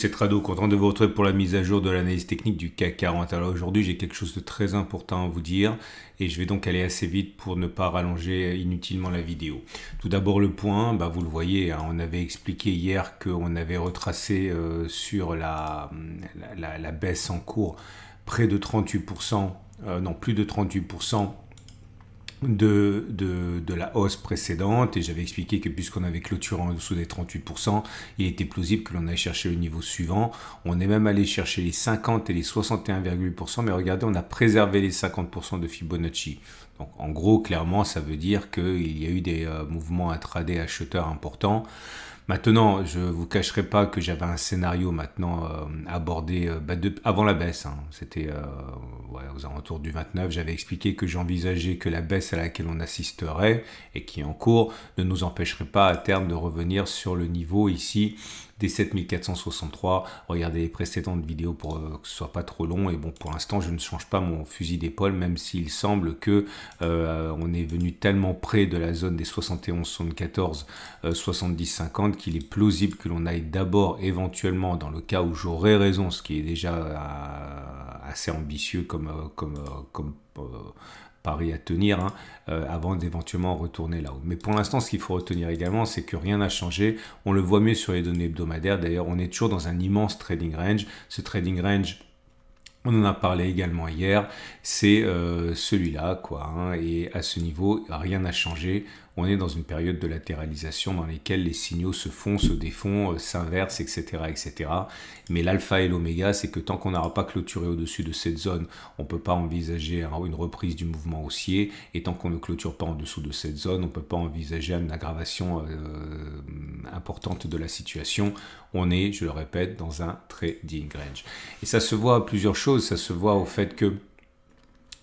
C'est Trado, content de vous retrouver pour la mise à jour de l'analyse technique du CAC 40. Alors aujourd'hui, j'ai quelque chose de très important à vous dire et je vais donc aller assez vite pour ne pas rallonger inutilement la vidéo. Tout d'abord, le point, bah, vous le voyez, hein, on avait expliqué hier qu'on avait retracé euh, sur la, la, baisse en cours près de 38%, euh, non plus de 38% de, de, de, la hausse précédente et j'avais expliqué que puisqu'on avait clôturé en dessous des 38%, il était plausible que l'on aille chercher le niveau suivant. On est même allé chercher les 50 et les 61,8%, mais regardez, on a préservé les 50% de Fibonacci. Donc en gros, clairement, ça veut dire qu'il y a eu des euh, mouvements intraday acheteurs importants. Maintenant, je vous cacherai pas que j'avais un scénario maintenant euh, abordé euh, bah, avant la baisse. Hein. C'était euh, aux alentours du 29. J'avais expliqué que j'envisageais que la baisse à laquelle on assisterait et qui est en cours ne nous empêcherait pas à terme de revenir sur le niveau ici des 7463. Regardez les précédentes vidéos pour euh, que ce soit pas trop long. Et bon, pour l'instant, je ne change pas mon fusil d'épaule, même s'il semble que euh, on est venu tellement près de la zone des 71, 74, 70, 50 qu'il est plausible que l'on aille d'abord éventuellement dans le cas où j'aurais raison, ce qui est déjà euh, assez ambitieux comme comme comme Pareil à tenir hein, euh, avant d'éventuellement retourner là-haut. Mais pour l'instant, ce qu'il faut retenir également, c'est que rien n'a changé. On le voit mieux sur les données hebdomadaires. D'ailleurs, on est toujours dans un immense trading range. Ce trading range, on en a parlé également hier, c'est euh, celui-là, quoi. Hein, et à ce niveau, rien n'a changé on est dans une période de latéralisation dans laquelle les signaux se font, se défont, euh, s'inversent, etc., etc. Mais l'alpha et l'oméga, c'est que tant qu'on n'aura pas clôturé au-dessus de cette zone, on ne peut pas envisager une reprise du mouvement haussier, et tant qu'on ne clôture pas en dessous de cette zone, on ne peut pas envisager une aggravation euh, importante de la situation. On est, je le répète, dans un trading range. Et ça se voit à plusieurs choses, ça se voit au fait que...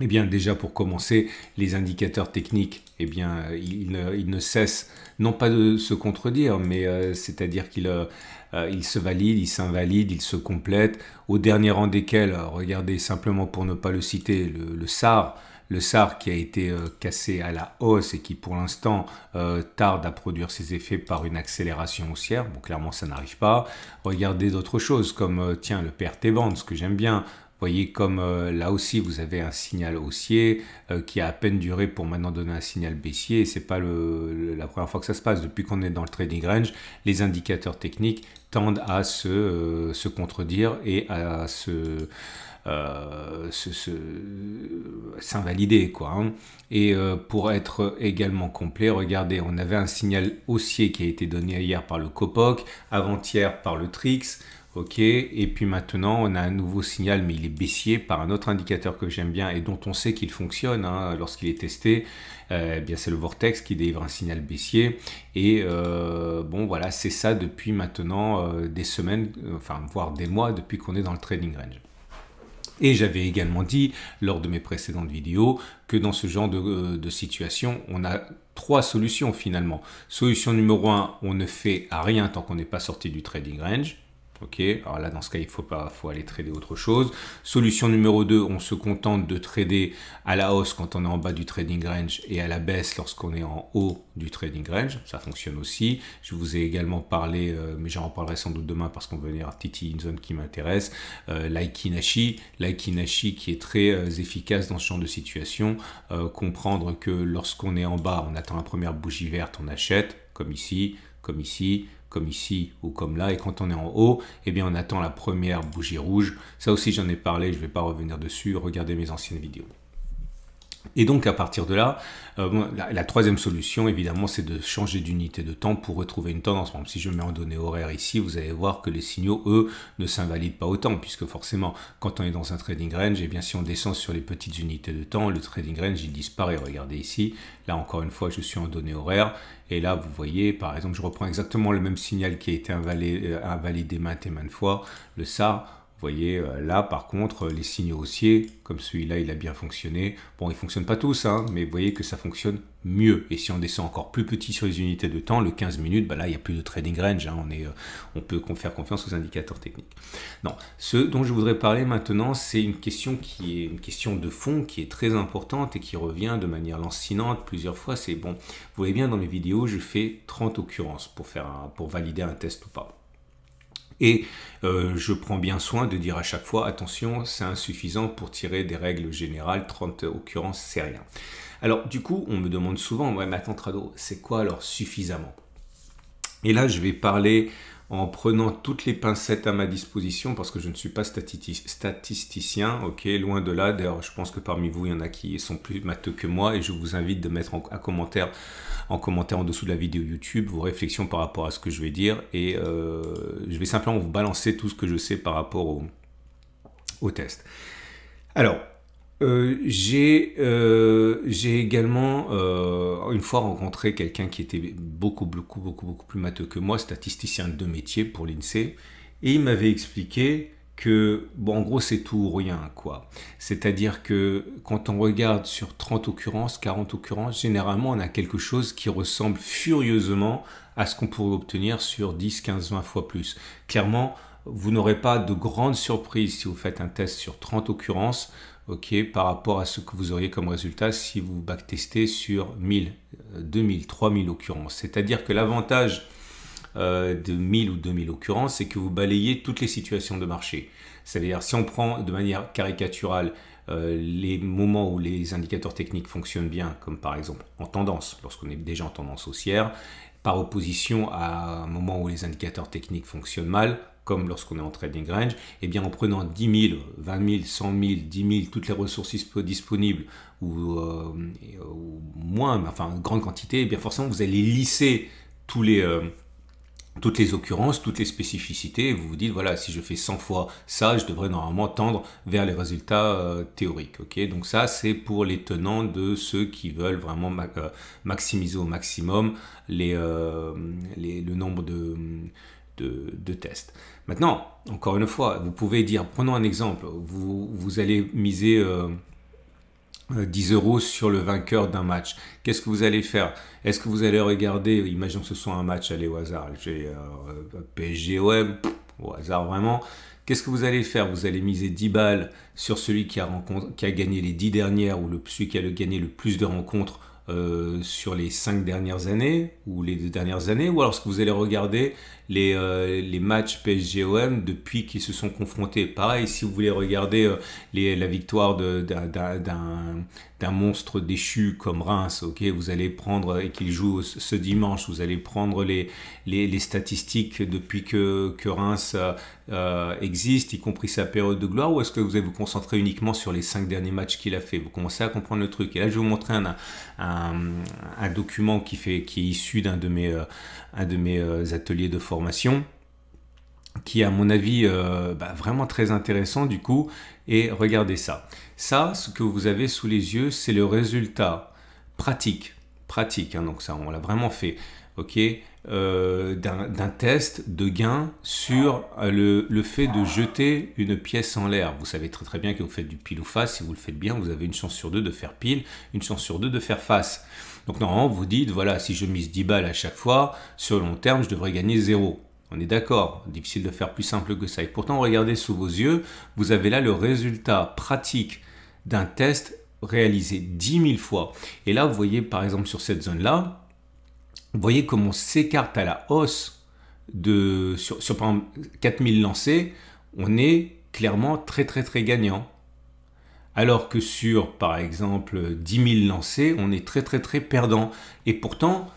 Eh bien déjà pour commencer, les indicateurs techniques eh bien, il ne, cesse, non pas de se contredire, mais euh, c'est-à-dire qu'il euh, euh, il se valide, il s'invalide, il se complète, au dernier rang desquels, regardez simplement pour ne pas le citer, le, SAR, le SAR qui a été cassé à la hausse et qui pour l'instant tarde à produire ses effets par une accélération haussière. Bon, clairement, ça n'arrive pas. Regardez d'autres choses comme, tiens, le PRT Band, ce que j'aime bien, voyez comme euh, là aussi vous avez un signal haussier euh, qui a à peine duré pour maintenant donner un signal baissier c'est pas la première fois que ça se passe. Depuis qu'on est dans le trading range, les indicateurs techniques tendent à se, euh, contredire et à se s'invalider quoi hein. et pour être également complet regardez on avait un signal haussier qui a été donné hier par le copoc avant-hier par le trix OK, et puis maintenant, on a un nouveau signal, mais il est baissier par un autre indicateur que j'aime bien et dont on sait qu'il fonctionne hein, lorsqu'il est testé. Euh, eh bien, c'est le vortex qui délivre un signal baissier. Et euh, bon, voilà, c'est ça depuis maintenant euh, des semaines, enfin, voire des mois depuis qu'on est dans le trading range. Et j'avais également dit lors de mes précédentes vidéos que dans ce genre de, situation, on a trois solutions finalement. Solution numéro un, on ne fait rien tant qu'on n'est pas sorti du trading range. Ok, alors là dans ce cas il faut pas, faut aller trader autre chose. Solution numéro 2, on se contente de trader à la hausse quand on est en bas du trading range et à la baisse lorsqu'on est en haut du trading range. Ça fonctionne aussi. Je vous ai également parlé, euh, mais j'en reparlerai sans doute demain parce qu'on va venir à Titi, une zone qui m'intéresse, euh, l'Aikinashi. L'Aikinashi qui est très euh, efficace dans ce genre de situation. comprendre que lorsqu'on est en bas, on attend la première bougie verte, on achète, comme ici, comme ici, comme ici ou comme là. Et quand on est en haut, eh bien on attend la première bougie rouge. Ça aussi j'en ai parlé, je ne vais pas revenir dessus, regardez mes anciennes vidéos. Et donc à partir de là, euh, la, troisième solution évidemment c'est de changer d'unité de temps pour retrouver une tendance. si je mets en données horaire ici, vous allez voir que les signaux, eux, ne s'invalident pas autant, puisque forcément, quand on est dans un trading range, et eh bien si on descend sur les petites unités de temps, le trading range il disparaît. Regardez ici, là encore une fois je suis en données horaires, et là vous voyez, par exemple, je reprends exactement le même signal qui a été invalidé, euh, invalidé maintes et maintes fois, le SAR vous voyez, euh, là, par contre, euh, les signes haussiers, comme celui-là, il a bien fonctionné. Bon, ils ne fonctionnent pas tous, hein, mais vous voyez que ça fonctionne mieux. Et si on descend encore plus petit sur les unités de temps, le 15 minutes, bah là, il n'y a plus de trading range. Hein. on, est, euh, on peut faire confiance aux indicateurs techniques. Non, ce dont je voudrais parler maintenant, c'est une question qui est une question de fond, qui est très importante et qui revient de manière lancinante plusieurs fois. C'est bon, vous voyez bien, dans mes vidéos, je fais 30 occurrences pour, faire pour valider un test ou pas. Et euh, je prends bien soin de dire à chaque fois, attention, c'est insuffisant pour tirer des règles générales, 30 occurrences, c'est rien. Alors du coup, on me demande souvent, ouais, mais attends Trado, c'est quoi alors suffisamment Et là, je vais parler en prenant toutes les pincettes à ma disposition, parce que je ne suis pas statisticien, ok, loin de là. D'ailleurs, je pense que parmi vous, il y en a qui sont plus matheux que moi, et je vous invite de mettre en, commentaire, en commentaire en dessous de la vidéo YouTube vos réflexions par rapport à ce que je vais dire, et euh, je vais simplement vous balancer tout ce que je sais par rapport au, au test. Alors, euh, euh, j'ai également euh, une fois rencontré quelqu'un qui était beaucoup, beaucoup, beaucoup, beaucoup plus matheux que moi, statisticien de métier pour l'INSEE, et il m'avait expliqué que, bon, en gros, c'est tout ou rien, quoi. C'est-à-dire que quand on regarde sur 30 occurrences, 40 occurrences, généralement, on a quelque chose qui ressemble furieusement à ce qu'on pourrait obtenir sur 10, 15, 20 fois plus. Clairement, vous n'aurez pas de grandes surprises si vous faites un test sur 30 occurrences par rapport à ce que vous auriez comme résultat si vous backtestez sur 1000, 2000, 3000 occurrences. C'est-à-dire que l'avantage euh, de 1000 ou 2000 occurrences, c'est que vous balayez toutes les situations de marché. C'est-à-dire si on prend de manière caricaturale euh, les moments où les indicateurs techniques fonctionnent bien, comme par exemple en tendance, lorsqu'on est déjà en tendance haussière, par opposition à un moment où les indicateurs techniques fonctionnent mal, comme lorsqu'on est en trading range, et eh bien en prenant 10 000, 20 000, 100 000, 10 000, toutes les ressources disponibles euh, euh, ou, moins, mais enfin grande quantité, eh bien forcément vous allez lisser tous les, euh, toutes les occurrences, toutes les spécificités, vous vous dites, voilà, si je fais 100 fois ça, je devrais normalement tendre vers les résultats théoriques. ok Donc ça, c'est pour les tenants de ceux qui veulent vraiment maximiser au maximum les, le nombre de de, de tests. Maintenant, encore une fois, vous pouvez dire, prenons un exemple, vous, vous allez miser 10 euh, euh, euros sur le vainqueur d'un match. Qu'est-ce que vous allez faire Est-ce que vous allez regarder, imaginons que ce soit un match, allez au hasard, j'ai PSG OM, au hasard vraiment. Qu'est-ce que vous allez faire Vous allez miser 10 balles sur celui qui a, qui a gagné les 10 dernières ou le, celui qui a le, gagné le plus de rencontres euh, sur les 5 dernières années ou les 2 dernières années Ou alors ce que vous allez regarder les, euh, les matchs PSG-OM depuis qu'ils se sont confrontés. Pareil, si vous voulez regarder euh, les, la victoire d'un monstre déchu comme Reims, ok, vous allez prendre, et qu'il joue ce dimanche, vous allez prendre les, les, les statistiques depuis que, que Reims euh, existe, y compris sa période de gloire, ou est-ce que vous allez vous concentrer uniquement sur les cinq derniers matchs qu'il a fait Vous commencez à comprendre le truc. Et là, je vais vous montrer un, un, un document qui, fait, qui est issu d'un de mes, un de mes ateliers de formation qui à mon avis euh, bah, vraiment très intéressant du coup. Et regardez ça. Ça, ce que vous avez sous les yeux, c'est le résultat pratique. Pratique, hein, donc ça, on l'a vraiment fait. Ok euh, d'un test de gain sur euh, le, le, fait de jeter une pièce en l'air. Vous savez très très bien que vous faites du pile ou face. Si vous le faites bien, vous avez une chance sur deux de faire pile, une chance sur deux de faire face. Donc normalement, vous dites, voilà, si je mise 10 balles à chaque fois, sur le long terme, je devrais gagner 0. On est d'accord, difficile de faire plus simple que ça. Et pourtant, regardez sous vos yeux, vous avez là le résultat pratique d'un test réalisé 10 000 fois. Et là, vous voyez par exemple sur cette zone-là, vous voyez comment on s'écarte à la hausse de, sur, sur par 4000 lancés, on est clairement très très très gagnant. Alors que sur, par exemple, 10 000 lancés, on est très très très perdant. Et pourtant,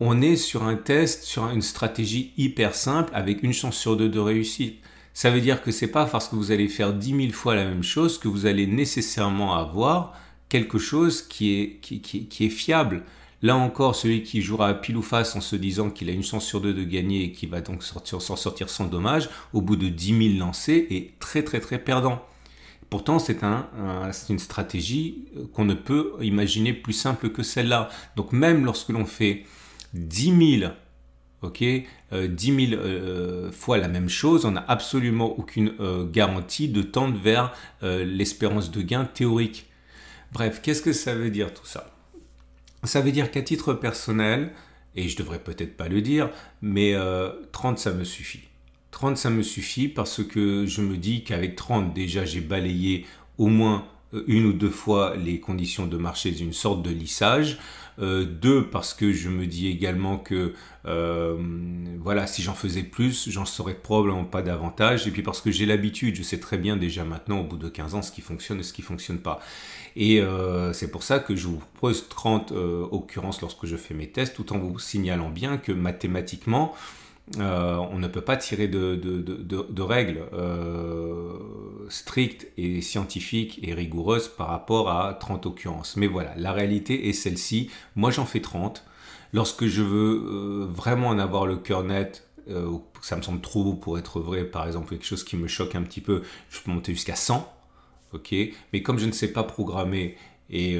on est sur un test, sur une stratégie hyper simple avec une chance sur deux de réussite. Ça veut dire que c'est pas parce que vous allez faire 10 000 fois la même chose que vous allez nécessairement avoir quelque chose qui est, qui, est fiable. Là encore, celui qui jouera à pile ou face en se disant qu'il a une chance sur deux de gagner et qui va donc s'en sortir, sortir sans dommage, au bout de 10 000 lancés, est très très très perdant. Pourtant, c'est un, une stratégie euh, qu'on ne peut imaginer plus simple que celle-là. Donc même lorsque l'on fait 10 000 ok, euh, euh, fois la même chose, on n'a absolument aucune garantie de tendre vers l'espérance de gain théorique. Bref, qu'est-ce que ça veut dire tout ça Ça veut dire qu'à titre personnel, et je devrais peut-être pas le dire, mais 30 ça me suffit. 30, ça me suffit parce que je me dis qu'avec 30, déjà, j'ai balayé au moins euh, une ou deux fois les conditions de marché d'une sorte de lissage. Euh, deux, parce que je me dis également que euh, voilà, si j'en faisais plus, j'en saurais probablement pas davantage. Et puis parce que j'ai l'habitude, je sais très bien déjà maintenant, au bout de 15 ans, ce qui fonctionne et ce qui fonctionne pas. Et c'est pour ça que je vous propose 30 occurrences lorsque je fais mes tests, tout en vous signalant bien que mathématiquement, euh, on ne peut pas tirer de, règles euh, strictes et scientifiques et rigoureuses par rapport à 30 occurrences. Mais voilà, la réalité est celle-ci. Moi, j'en fais 30. Lorsque je veux euh, vraiment en avoir le cœur net, ça me semble trop beau pour être vrai, par exemple, quelque chose qui me choque un petit peu, je peux monter jusqu'à 100. ok Mais comme je ne sais pas programmer et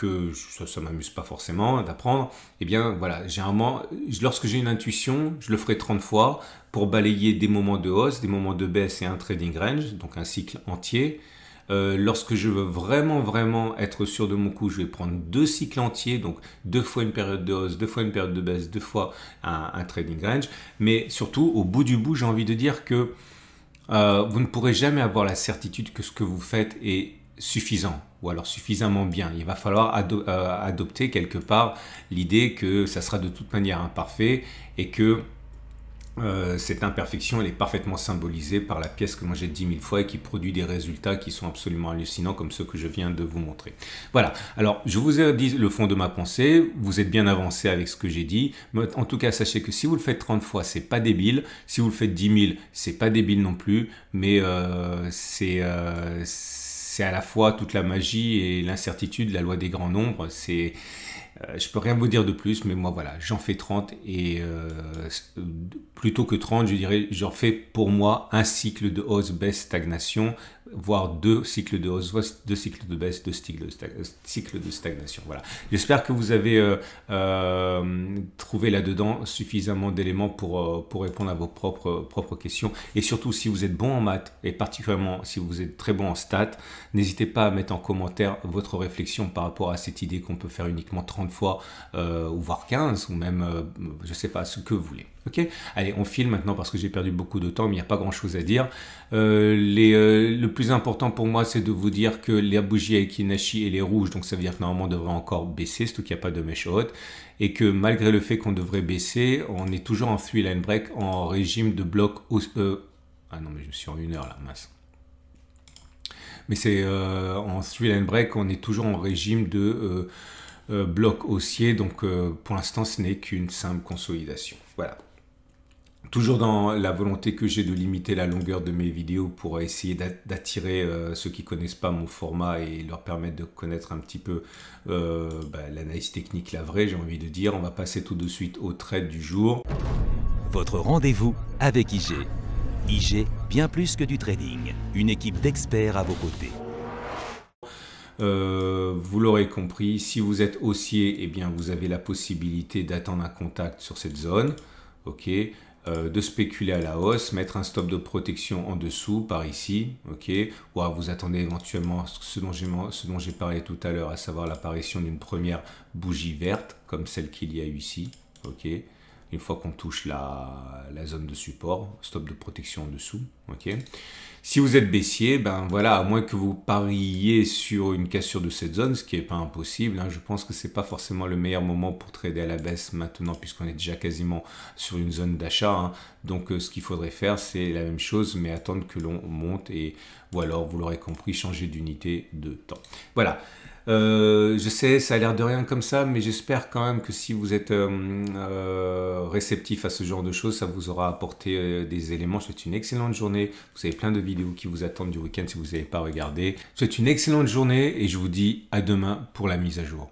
que ça, ça m'amuse pas forcément d'apprendre, et eh bien voilà, généralement, lorsque j'ai une intuition, je le ferai 30 fois pour balayer des moments de hausse, des moments de baisse et un trading range, donc un cycle entier. Euh, lorsque je veux vraiment, vraiment être sûr de mon coup, je vais prendre deux cycles entiers, donc deux fois une période de hausse, deux fois une période de baisse, deux fois un, trading range. Mais surtout, au bout du bout, j'ai envie de dire que euh, vous ne pourrez jamais avoir la certitude que ce que vous faites est suffisant ou alors suffisamment bien. Il va falloir euh, adopter quelque part l'idée que ça sera de toute manière imparfait et que euh, cette imperfection elle est parfaitement symbolisée par la pièce que moi j'ai dit mille fois et qui produit des résultats qui sont absolument hallucinants comme ceux que je viens de vous montrer. Voilà, alors je vous ai dit le fond de ma pensée, vous êtes bien avancé avec ce que j'ai dit, en tout cas sachez que si vous le faites 30 fois c'est pas débile, si vous le faites dix mille c'est pas débile non plus, mais euh, c'est c'est à la fois toute la magie et l'incertitude, la loi des grands nombres. C'est euh, je peux rien vous dire de plus, mais moi voilà, j'en fais 30 et euh, plutôt que 30, je dirais, j'en fais pour moi un cycle de hausse, baisse, stagnation, voire deux cycles de hausse, deux cycles de baisse, deux euh, cycles de, stagnation. Voilà. J'espère que vous avez trouvé là-dedans suffisamment d'éléments pour, pour répondre à vos propres, propres questions. Et surtout, si vous êtes bon en maths et particulièrement si vous êtes très bon en stats, n'hésitez pas à mettre en commentaire votre réflexion par rapport à cette idée qu'on peut faire uniquement 30 fois, euh, ou voire 15, ou même, euh, je sais pas, ce que vous voulez. Ok Allez, on file maintenant parce que j'ai perdu beaucoup de temps, mais il n'y a pas grand-chose à dire. Euh, les, le plus important pour moi, c'est de vous dire que la bougie Aikinashi, et les rouges, donc ça veut dire que normalement, on devrait encore baisser, surtout qu'il n'y a pas de mèche haute, et que malgré le fait qu'on devrait baisser, on est toujours en three line break, en régime de bloc... Euh, ah non, mais je me suis en une heure là, mince mais c'est en three line break on est toujours en régime de euh, bloc haussier. Donc euh, pour l'instant, ce n'est qu'une simple consolidation. Voilà. Toujours dans la volonté que j'ai de limiter la longueur de mes vidéos pour essayer d'attirer euh, ceux qui connaissent pas mon format et leur permettre de connaître un petit peu bah, l'analyse technique, la vraie, j'ai envie de dire. On va passer tout de suite au trade du jour. Votre rendez-vous avec IG. IG, bien plus que du trading, une équipe d'experts à vos côtés. Euh, vous l'aurez compris, si vous êtes haussier, eh bien, vous avez la possibilité d'attendre un contact sur cette zone, ok euh, de spéculer à la hausse, mettre un stop de protection en dessous par ici, ok Ou vous attendez éventuellement ce dont j'ai parlé tout à l'heure, à savoir l'apparition d'une première bougie verte, comme celle qu'il y a ici, ok une fois qu'on touche la, zone de support, stop de protection en dessous. ok si vous êtes baissier, ben voilà, à moins que vous pariez sur une cassure de cette zone, ce qui n'est pas impossible, hein. je pense que ce n'est pas forcément le meilleur moment pour trader à la baisse maintenant, puisqu'on est déjà quasiment sur une zone d'achat. Hein. Donc euh, ce qu'il faudrait faire, c'est la même chose, mais attendre que l'on monte et ou alors, vous l'aurez compris, changer d'unité de temps. Voilà. Euh, je sais, ça a l'air de rien comme ça, mais j'espère quand même que si vous êtes euh, réceptif à ce genre de choses, ça vous aura apporté des éléments. Je souhaite une excellente journée. Vous avez plein de vidéos qui vous attendent du week-end si vous n'avez pas regardé. Je souhaite une excellente journée et je vous dis à demain pour la mise à jour.